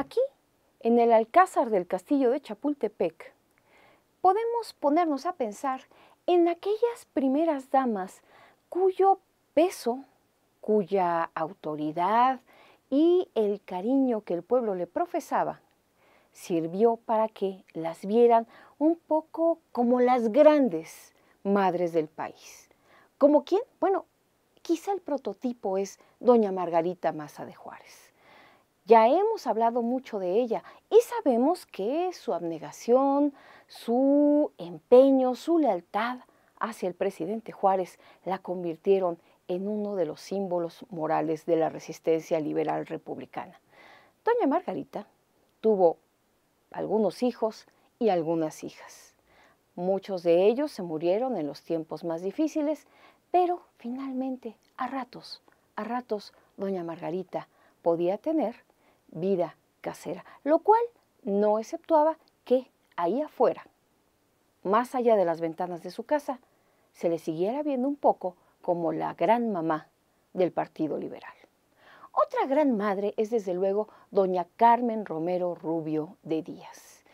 Aquí, en el alcázar del castillo de Chapultepec, podemos ponernos a pensar en aquellas primeras damas cuyo peso, cuya autoridad y el cariño que el pueblo le profesaba sirvió para que las vieran un poco como las grandes madres del país. ¿Como quién? Bueno, quizá el prototipo es doña Margarita Maza de Juárez. Ya hemos hablado mucho de ella y sabemos que su abnegación, su empeño, su lealtad hacia el presidente Juárez la convirtieron en uno de los símbolos morales de la resistencia liberal republicana. Doña Margarita tuvo algunos hijos y algunas hijas. Muchos de ellos se murieron en los tiempos más difíciles, pero finalmente, a ratos, a ratos, doña Margarita podía tener vida casera, lo cual no exceptuaba que ahí afuera, más allá de las ventanas de su casa, se le siguiera viendo un poco como la gran mamá del Partido Liberal. Otra gran madre es desde luego doña Carmen Romero Rubio de Díaz.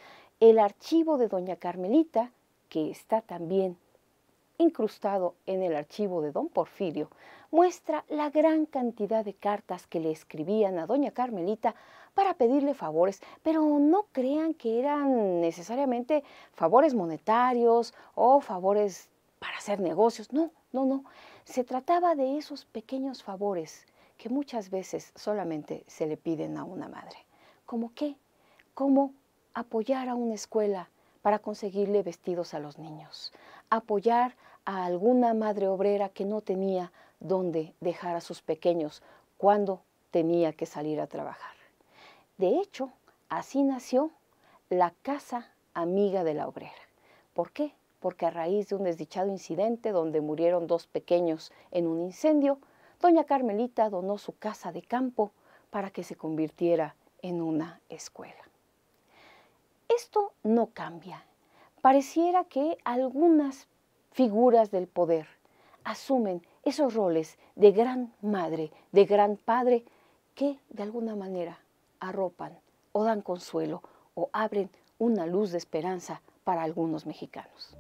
El archivo de doña Carmelita, que está también incrustado en el archivo de don Porfirio, muestra la gran cantidad de cartas que le escribían a doña Carmelita para pedirle favores, pero no crean que eran necesariamente favores monetarios o favores para hacer negocios, no, no, no, se trataba de esos pequeños favores que muchas veces solamente se le piden a una madre. como qué? Como apoyar a una escuela para conseguirle vestidos a los niños, apoyar a alguna madre obrera que no tenía dónde dejar a sus pequeños cuando tenía que salir a trabajar. De hecho, así nació la Casa Amiga de la Obrera. ¿Por qué? Porque a raíz de un desdichado incidente donde murieron dos pequeños en un incendio, doña Carmelita donó su casa de campo para que se convirtiera en una escuela. Esto no cambia pareciera que algunas figuras del poder asumen esos roles de gran madre, de gran padre, que de alguna manera arropan o dan consuelo o abren una luz de esperanza para algunos mexicanos.